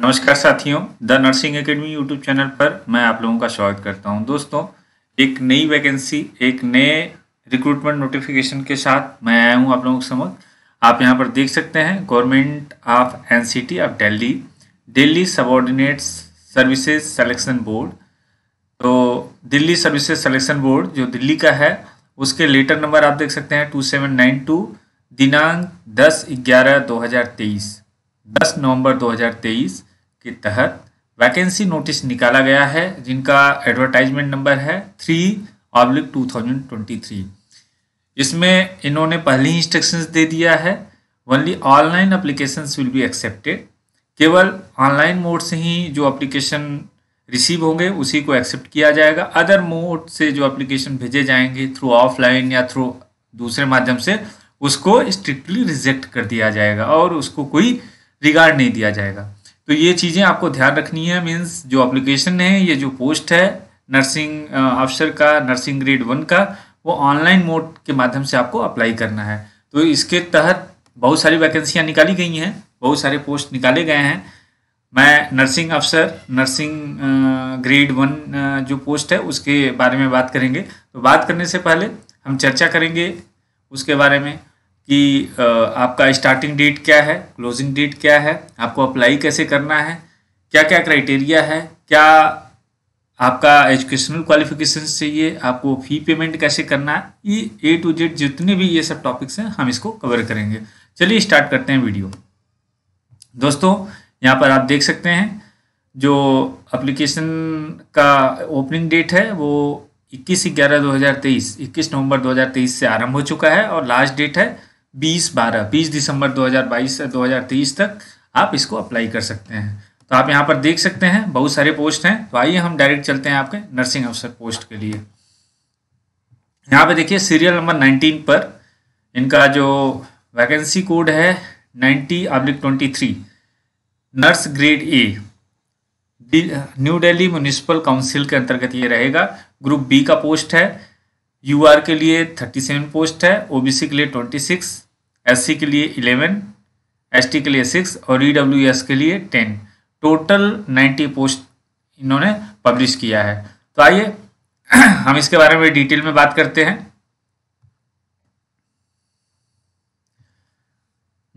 नमस्कार साथियों the nursing academy YouTube channel पर मैं आप लोगों का स्वागत करता हूं दोस्तों एक नई वैकेंसी एक नए रिक्रूटमेंट नोटिफिकेशन के साथ मैं आया हूं आप लोगों के समक्ष आप यहां पर देख सकते हैं government of NCT of Delhi Delhi subordinate services selection board तो दिल्ली सर्विसेज सेलेक्शन बोर्ड जो दिल्ली का है उसके लेटर नंबर आप देख सकते हैं टू सेवन नाइन टू दिनांक दस ग्यारह दो हज़ार तेईस दस नवंबर के तहत वैकेंसी नोटिस निकाला गया है जिनका एडवर्टाइजमेंट नंबर है three oblique two thousand twenty three इसमें इन्होंने पहली इंस्ट्रक्शंस दे दिया है only online application will be accepted केवल ऑनलाइन मोड से ही जो अप्लीकेशन रिसीव होंगे उसी को एक्सेप्ट किया जाएगा अदर मोड से जो अप्लीकेशन भेजे जाएंगे थ्रू ऑफलाइन या थ्रू दूसरे माध्यम से उसको स्ट्रिक्टली रिजेक्ट कर दिया जाएगा और उसको कोई रिगार्ड नहीं दिया जाएगा तो ये चीज़ें आपको ध्यान रखनी है मीन्स जो अप्लीकेशन है ये जो पोस्ट है नर्सिंग अफसर uh, का नर्सिंग ग्रेड वन का वो ऑनलाइन मोड के माध्यम से आपको अप्लाई करना है तो इसके तहत बहुत सारी वैकेंसियाँ निकाली गई हैं बहुत सारे पोस्ट निकाले गए हैं मैं नर्सिंग अफसर नर्सिंग ग्रेड वन जो पोस्ट है उसके बारे में बात करेंगे तो बात करने से पहले हम चर्चा करेंगे उसके बारे में कि आपका स्टार्टिंग डेट क्या है क्लोजिंग डेट क्या है आपको अप्लाई कैसे करना है क्या क्या क्राइटेरिया है क्या आपका एजुकेशनल क्वालिफिकेशन चाहिए आपको फी पेमेंट कैसे करना है ये ए टू जेड जितने भी ये सब टॉपिक्स हैं हम इसको कवर करेंगे चलिए स्टार्ट करते हैं वीडियो दोस्तों यहाँ पर आप देख सकते हैं जो अप्लीकेशन का ओपनिंग डेट है वो 21 ग्यारह 2023 21 नवंबर 2023 से आरंभ हो चुका है और लास्ट डेट है बीस बारह बीस दिसंबर 2022 से तेईस तक आप इसको अप्लाई कर सकते हैं तो आप यहाँ पर देख सकते हैं बहुत सारे पोस्ट हैं तो आइए हम डायरेक्ट चलते हैं आपके नर्सिंग अफसर पोस्ट के लिए यहाँ पे देखिए सीरियल नंबर 19 पर इनका जो वैकेंसी कोड है 90 oblique twenty nurse grade A new Delhi municipal council के अंतर्गत ये रहेगा ग्रुप बी का पोस्ट है यू आर के लिए थर्टी सेवन पोस्ट है ओ बी सी के लिए ट्वेंटी सिक्स एस सी के लिए इलेवन एस टी के लिए सिक्स और ई डब्ल्यू एस के लिए टेन टोटल नाइन्टी पोस्ट इन्होंने पब्लिश किया है तो आइए हम इसके बारे में डिटेल में बात करते हैं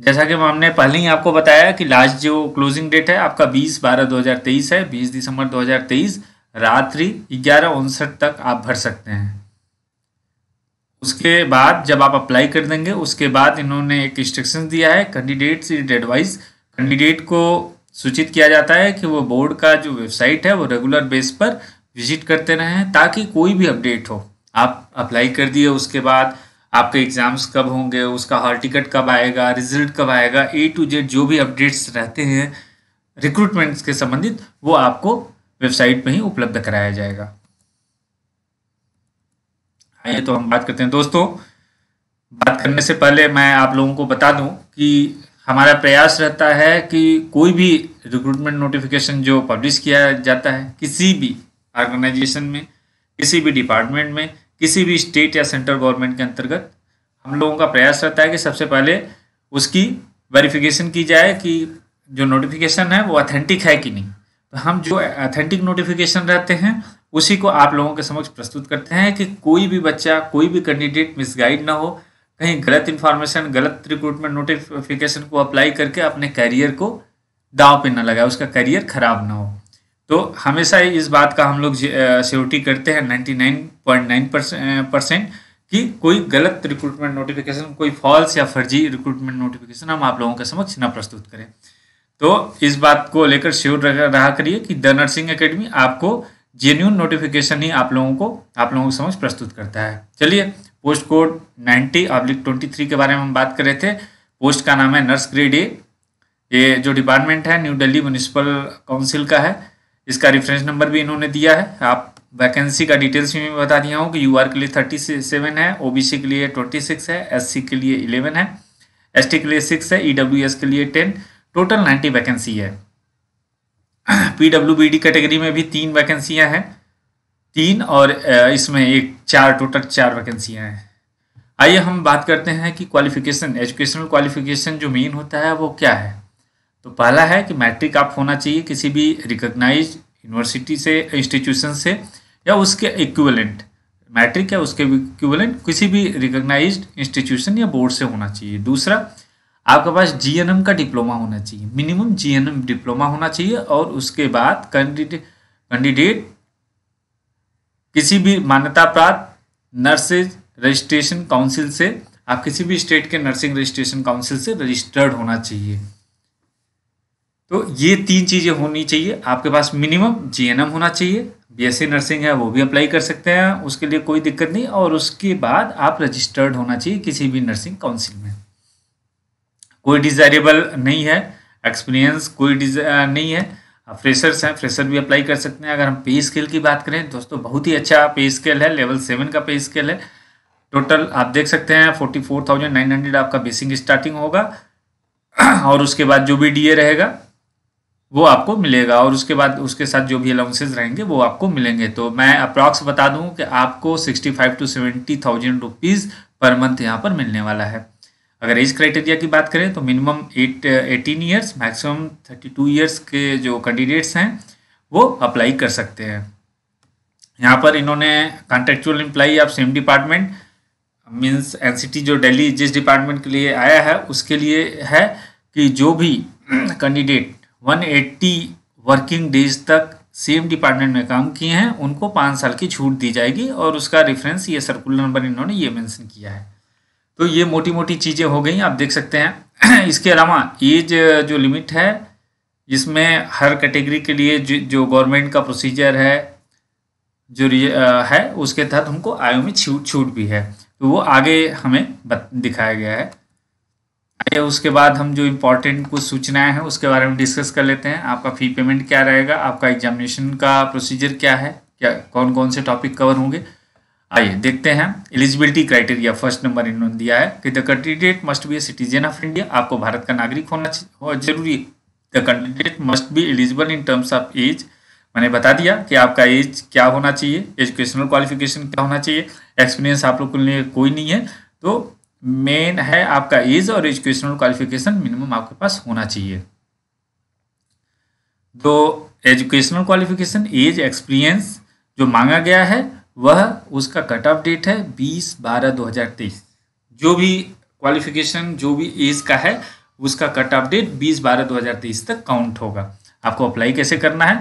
जैसा कि हमने पहले ही आपको बताया कि लास्ट जो क्लोजिंग डेट है आपका 20 बारह 2023 है 20 दिसंबर 2023 रात्रि ग्यारह उनसठ तक आप भर सकते हैं उसके बाद जब आप अप्लाई कर देंगे उसके बाद इन्होंने एक इंस्ट्रक्शन दिया है कैंडिडेट्स इज एडवाइस कैंडिडेट को सूचित किया जाता है कि वो बोर्ड का जो वेबसाइट है वो रेगुलर बेस पर विजिट करते रहें ताकि कोई भी अपडेट हो आप अप्लाई कर दिए उसके बाद आपके एग्ज़ाम्स कब होंगे उसका हॉल टिकट कब आएगा रिजल्ट कब आएगा ए टू जेड जो भी अपडेट्स रहते हैं रिक्रूटमेंट्स के संबंधित वो आपको वेबसाइट पर ही उपलब्ध कराया जाएगा आइए तो हम बात करते हैं दोस्तों बात करने से पहले मैं आप लोगों को बता दूं कि हमारा प्रयास रहता है कि कोई भी रिक्रूटमेंट नोटिफिकेशन जो पब्लिश किया जाता है किसी भी ऑर्गेनाइजेशन में किसी भी डिपार्टमेंट में किसी भी स्टेट या सेंट्रल गवर्नमेंट के अंतर्गत हम लोगों का प्रयास रहता है कि सबसे पहले उसकी वेरिफिकेशन की जाए कि जो नोटिफिकेशन है वो ऑथेंटिक है कि नहीं तो हम जो ऑथेंटिक नोटिफिकेशन रहते हैं उसी को आप लोगों के समक्ष प्रस्तुत करते हैं कि कोई भी बच्चा कोई भी कैंडिडेट मिसगाइड ना हो कहीं गलत इन्फॉर्मेशन गलत रिक्रूटमेंट नोटिफिकेशन को अप्लाई करके अपने कैरियर को दाव पे ना लगाए उसका करियर खराब ना हो तो हमेशा इस बात का हम लोग सेवटी करते हैं नाइन्टी परसेंट कि कोई गलत रिक्रूटमेंट नोटिफिकेशन कोई फॉल्स या फर्जी रिक्रूटमेंट नोटिफिकेशन हम आप लोगों के समक्ष ना प्रस्तुत करें तो इस बात को लेकर श्योर रहा करिए कि द नर्सिंग अकेडमी आपको जेन्यून नोटिफिकेशन ही आप लोगों को आप लोगों की समझ प्रस्तुत करता है चलिए post code ninety oblique twenty three के बारे में हम बात कर रहे थे पोस्ट का नाम है नर्स ग्रेड ए ये जो डिपार्टमेंट है न्यू दिल्ली म्यूनिसिपल काउंसिल का है इसका रिफरेंस नंबर भी इन्होंने दिया है आप वैकेंसी का डिटेल्स भी मैं बता दिया हूँ कि यू के लिए थर्टी सेवन है ओ के लिए ट्वेंटी सिक्स है एस के लिए इलेवन है एस के लिए सिक्स है ई e के लिए टेन टोटल नाइन्टी वैकेंसी है डी कैटेगरी में भी तीन वैकेंसियां हैं तीन और इसमें एक चार टोटल चार वैकेंसियां हैं आइए हम बात करते हैं कि क्वालिफिकेशन एजुकेशनल क्वालिफिकेशन जो मेन होता है वो क्या है तो पहला है कि मैट्रिक आप होना चाहिए किसी भी रिकग्नाइज यूनिवर्सिटी से इंस्टीट्यूशन से या उसके इक्विवेलेंट मैट्रिक या उसके इक्विवेलेंट किसी भी रिकग्नाइज इंस्टीट्यूशन या बोर्ड से होना चाहिए दूसरा आपके पास जीएनएम का डिप्लोमा होना चाहिए मिनिमम जीएनएम डिप्लोमा होना चाहिए और उसके बाद कैंडिडेट कैंडिडेट किसी भी मान्यता प्राप्त नर्सेज रजिस्ट्रेशन काउंसिल से आप किसी भी स्टेट के नर्सिंग रजिस्ट्रेशन काउंसिल से रजिस्टर्ड होना चाहिए तो ये तीन चीज़ें होनी चाहिए आपके पास मिनिमम जीएनएम होना चाहिए बीएससी नर्सिंग e है वो भी अप्लाई कर सकते हैं उसके लिए कोई दिक्कत नहीं और उसके बाद आप रजिस्टर्ड होना चाहिए किसी भी नर्सिंग काउंसिल में कोई डिजायरेबल नहीं है एक्सपीरियंस कोई नहीं है फ्रेशर्स हैं फ्रेशर भी अप्लाई कर सकते हैं अगर हम पे स्केल की बात करें दोस्तों बहुत ही अच्छा पे स्केल है लेवल सेवन का पे स्केल है टोटल आप देख सकते हैं forty four thousand nine hundred आपका बेसिक स्टार्टिंग होगा और उसके बाद जो भी डीए रहेगा वो आपको मिलेगा और उसके बाद उसके साथ जो भी अलाउंसेज रहेंगे वो आपको मिलेंगे तो मैं अप्रॉक्स बता दूँ कि आपको sixty five to seventy thousand rupees per month यहाँ पर मिलने वाला है अगर एज क्राइटेरिया की बात करें तो minimum eight eighteen years maximum thirty two years के जो कैंडिडेट्स हैं वो अप्लाई कर सकते हैं यहाँ पर इन्होंने contractual employee of same department means एन जो डेली जिस डिपार्टमेंट के लिए आया है उसके लिए है कि जो भी कैंडिडेट वन वर्किंग डेज तक सेम डिपार्टमेंट में काम किए हैं उनको पाँच साल की छूट दी जाएगी और उसका रेफरेंस ये सर्कुलर नंबर इन्होंने ये मेंशन किया है तो ये मोटी मोटी चीज़ें हो गई आप देख सकते हैं इसके अलावा एज जो लिमिट है जिसमें हर कैटेगरी के लिए जो गवर्नमेंट का प्रोसीजर है जो है उसके तहत हमको आयु में छूट छूट भी है तो वो आगे हमें दिखाया गया है आगे उसके बाद हम जो इम्पोर्टेंट कुछ सूचनाएं हैं उसके बारे में डिस्कस कर लेते हैं आपका फ़ी पेमेंट क्या रहेगा आपका एग्जामिनेशन का प्रोसीजर क्या है क्या कौन कौन से टॉपिक कवर होंगे आइए देखते हैं एलिजिबिलिटी क्राइटेरिया फर्स्ट नंबर इन्होंने दिया है कि the candidate must be a citizen of India आपको भारत का नागरिक होना जरूरी the candidate must be eligible in terms of age मैंने बता दिया कि आपका एज क्या होना चाहिए एजुकेशनल क्वालिफिकेशन क्या होना चाहिए एक्सपीरियंस आप लोग के लिए कोई नहीं है तो मेन है आपका एज और एजुकेशनल क्वालिफिकेशन मिनिमम आपके पास होना चाहिए तो एजुकेशनल क्वालिफिकेशन एज एक्सपीरियंस जो मांगा गया है वह उसका कट ऑफ डेट है बीस बारह दो हज़ार तेईस जो भी क्वालिफिकेशन जो भी एज का है उसका कट ऑफ डेट बीस बारह दो हज़ार तेईस तक काउंट होगा आपको अप्लाई कैसे करना है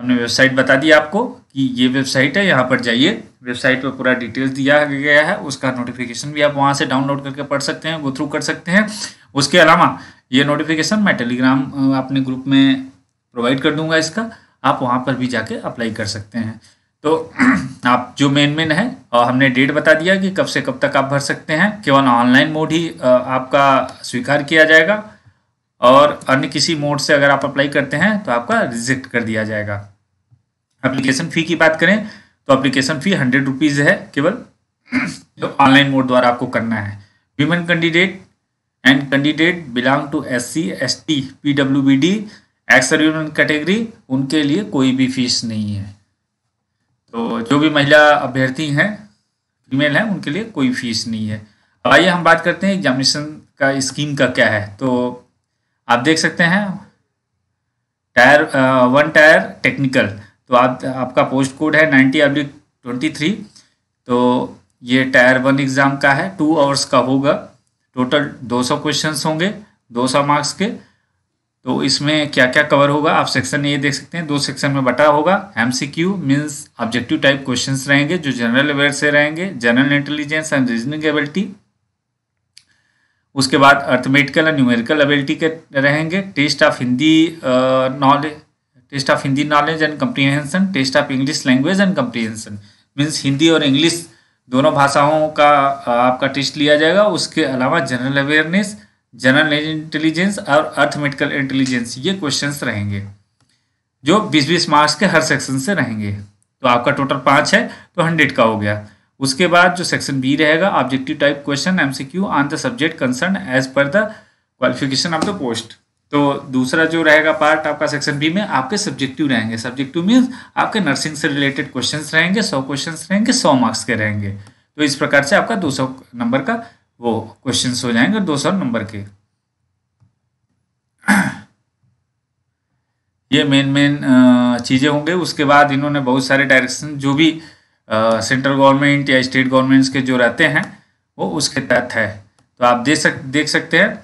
हमने वेबसाइट बता दी आपको कि ये वेबसाइट है यहाँ पर जाइए वेबसाइट पर पूरा डिटेल्स दिया गया है उसका नोटिफिकेशन भी आप वहाँ से डाउनलोड करके पढ़ सकते हैं गो थ्रू कर सकते हैं उसके अलावा ये नोटिफिकेशन मैं टेलीग्राम अपने ग्रुप में प्रोवाइड कर दूंगा इसका आप वहाँ पर भी जाके अप्लाई कर सकते हैं तो आप जो मेन मेन है और हमने डेट बता दिया कि कब से कब तक आप भर सकते हैं केवल ऑनलाइन मोड ही आपका स्वीकार किया जाएगा और अन्य किसी मोड से अगर आप अप्लाई करते हैं तो आपका रिजेक्ट कर दिया जाएगा एप्लीकेशन फ़ी की बात करें तो एप्लीकेशन फ़ी हंड्रेड रुपीज़ है केवल जो ऑनलाइन मोड द्वारा आपको करना है women candidate and candidate belong to S C S T P W B D ex category उनके लिए कोई भी फीस नहीं है तो जो भी महिला अभ्यर्थी हैं फीमेल हैं उनके लिए कोई फीस नहीं है अब आइए हम बात करते हैं एग्जामिनेशन का स्कीम का क्या है तो आप देख सकते हैं टायर वन टायर टेक्निकल तो आप आपका पोस्ट कोड है नाइन्टी अब्लिक ट्वेंटी थ्री तो ये टायर वन एग्ज़ाम का है टू आवर्स का होगा टोटल 200 क्वेश्चंस होंगे 200 मार्क्स के तो इसमें क्या क्या कवर होगा आप सेक्शन ये देख सकते हैं दो सेक्शन में बटा होगा M C Q means objective type question रहेंगे जो जनरल अवेयर से रहेंगे general intelligence and reasoning ability उसके बाद अर्थमेटिकल एंड न्यूमेरिकल एबिलिटी के रहेंगे test of Hindi knowledge test of Hindi knowledge and comprehension test of English language and comprehension means Hindi और English दोनों भाषाओं का uh, आपका टेस्ट लिया जाएगा उसके अलावा जनरल अवेयरनेस जनरल इंटेलिजेंस और अर्थमेटिकल इंटेलिजेंस ये क्वेश्चंस रहेंगे जो बीस बीस मार्क्स के हर सेक्शन से रहेंगे तो आपका टोटल पाँच है तो हंड्रेड का हो गया उसके बाद जो सेक्शन बी रहेगा objective type question MCQ on the subject concern as per the qualification of the post तो दूसरा जो रहेगा पार्ट आपका सेक्शन बी में आपके सब्जेक्टिव रहेंगे सब्जेक्टिव मीन्स आपके नर्सिंग से रिलेटेड क्वेश्चन रहेंगे सौ क्वेश्चन रहेंगे सौ मार्क्स के रहेंगे तो इस प्रकार से आपका दो सौ नंबर का वो क्वेश्चन हो जाएंगे दो सौ नंबर के ये मेन मेन चीज़ें होंगे उसके बाद इन्होंने बहुत सारे डायरेक्शन जो भी सेंट्रल गवर्नमेंट या स्टेट गवर्नमेंट्स के जो रहते हैं वो उसके तहत है तो आप देख सक देख सकते हैं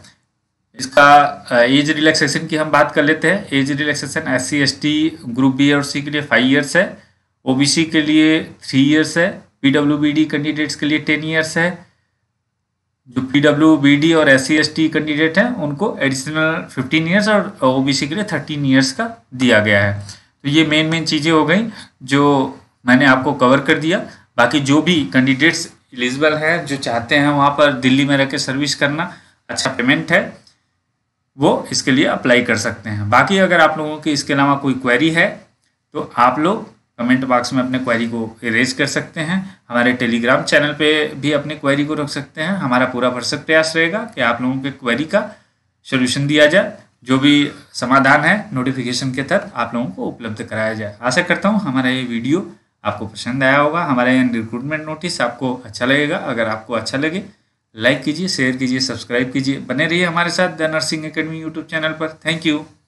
इसका एज रिलैक्सेशन की हम बात कर लेते हैं age relaxation S C S T group B और सी के लिए फाइव ईयर्स है ओबीसी के लिए थ्री ईयर्स है डी कैंडिडेट्स के लिए टेन ईयर्स है जो पी डब्ल्यू बी डी और S C S T candidate हैं उनको एडिशनल फिफ्टीन ईयर्स और ओ बी सी के लिए थर्टीन ईयर्स का दिया गया है तो ये मेन मेन चीज़ें हो गई जो मैंने आपको कवर कर दिया बाकी जो भी कैंडिडेट्स एलिजिबल हैं जो चाहते हैं वहाँ पर दिल्ली में रह सर्विस करना अच्छा पेमेंट है वो इसके लिए अप्लाई कर सकते हैं बाकी अगर आप लोगों की इसके अलावा कोई क्वेरी है तो आप लोग कमेंट बॉक्स में अपने क्वेरी को रेज कर सकते हैं हमारे टेलीग्राम चैनल पे भी अपने क्वेरी को रख सकते हैं हमारा पूरा भरसक प्रयास रहेगा कि आप लोगों के क्वेरी का सोल्यूशन दिया जाए जो भी समाधान है नोटिफिकेशन के तहत आप लोगों को उपलब्ध कराया जाए आशा करता हूँ हमारा ये वीडियो आपको पसंद आया होगा हमारा ये रिक्रूटमेंट नोटिस आपको अच्छा लगेगा अगर आपको अच्छा लगे लाइक कीजिए शेयर कीजिए सब्सक्राइब कीजिए बने रहिए हमारे साथ the nursing academy YouTube channel पर थैंक यू